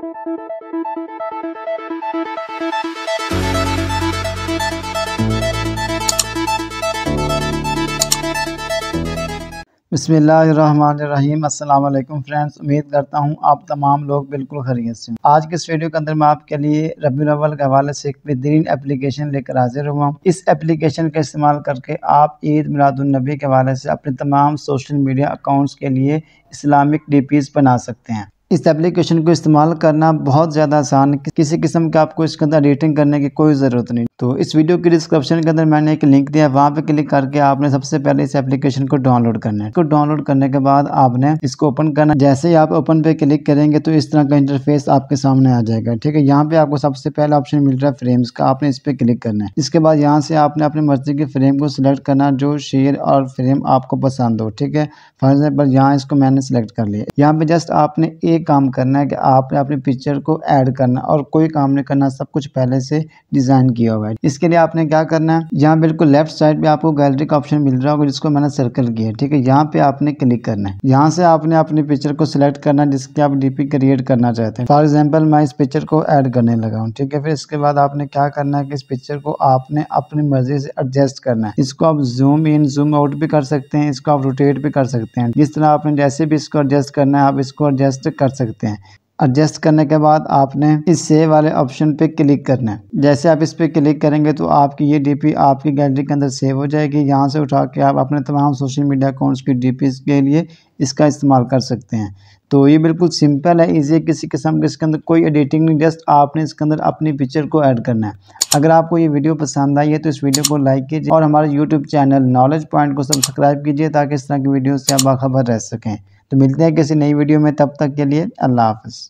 अस्सलाम वालेकुम फ्रेंड्स उम्मीद करता हूँ आप तमाम लोग बिल्कुल खरीत से आज के इस वीडियो के अंदर मैं आपके लिए रबील के हवाले से एक बेहतरीन एप्लीकेशन लेकर हाजिर हुआ हूँ इस एप्लीकेशन का इस्तेमाल करके आप ईद मिलादुलनबी के हवाले से अपने तमाम सोशल मीडिया अकाउंट्स के लिए इस्लामिक डी बना सकते हैं इस एप्लीकेशन को इस्तेमाल करना बहुत ज़्यादा आसान किसी किस्म का आपको इसके अंदर एडिटिंग करने की कोई ज़रूरत नहीं तो इस वीडियो के डिस्क्रिप्शन के अंदर मैंने एक लिंक दिया है वहाँ पे क्लिक करके आपने सबसे पहले इस एप्लीकेशन को डाउनलोड करना है इसको डाउनलोड करने के बाद आपने इसको ओपन करना है जैसे ही आप ओपन पे क्लिक करेंगे तो इस तरह का इंटरफेस आपके सामने आ जाएगा ठीक है यहाँ पे आपको सबसे पहला ऑप्शन मिल रहा है फ्रेम्स का आपने इस पर क्लिक करना है इसके बाद यहाँ से आपने अपनी मर्जी के फ्रेम को सिलेक्ट करना जो शेयर और फ्रेम आपको पसंद हो ठीक है फॉर एग्जाम्पल यहाँ इसको मैंने सेलेक्ट कर लिया यहाँ पे जस्ट आपने एक काम करना है कि आपने अपनी पिक्चर को ऐड करना और कोई काम नहीं करना सब कुछ पहले से डिज़ाइन किया हुआ है प्रोवाइड इसके लिए आपने क्या करना है यहाँ बिल्कुल लेफ्ट साइड पे आपको गैलरी का ऑप्शन मिल रहा होगा जिसको मैंने सर्कल किया है ठीक है यहाँ पे आपने क्लिक करना है यहाँ से आपने अपने पिक्चर को सिलेक्ट करना है जिसके आप डीपी क्रिएट करना चाहते हैं फॉर एग्जाम्पल मैं इस पिक्चर को एड करने लगा हूँ ठीक है फिर इसके बाद आपने क्या करना है कि इस पिक्चर को आपने अपनी मर्जी से एडजस्ट करना है इसको आप जूम इन जूम आउट भी कर सकते हैं इसको आप रोटेट भी कर सकते हैं जिस तरह आपने जैसे भी इसको एडजस्ट करना है आप इसको एडजस्ट कर सकते हैं एडजस्ट करने के बाद आपने इस सेव वाले ऑप्शन पे क्लिक करना है जैसे आप इस पर क्लिक करेंगे तो आपकी ये डीपी आपकी गैलरी के अंदर सेव हो जाएगी यहाँ से उठा के आप अपने तमाम सोशल मीडिया अकाउंट्स की डी के लिए इसका इस्तेमाल कर सकते हैं तो ये बिल्कुल सिंपल है इजी है किसी किस्म के इसके अंदर कोई एडिटिंग नहीं जस्ट आपने इसके अंदर अपनी पिक्चर को ऐड करना है अगर आपको ये वीडियो पसंद आई है तो इस वीडियो को लाइक कीजिए और हमारे यूट्यूब चैनल नॉलेज पॉइंट को सब्सक्राइब कीजिए ताकि इस तरह की वीडियो से आप बाखबर रह सकें तो मिलते हैं किसी नई वीडियो में तब तक के लिए अल्लाह हाफ़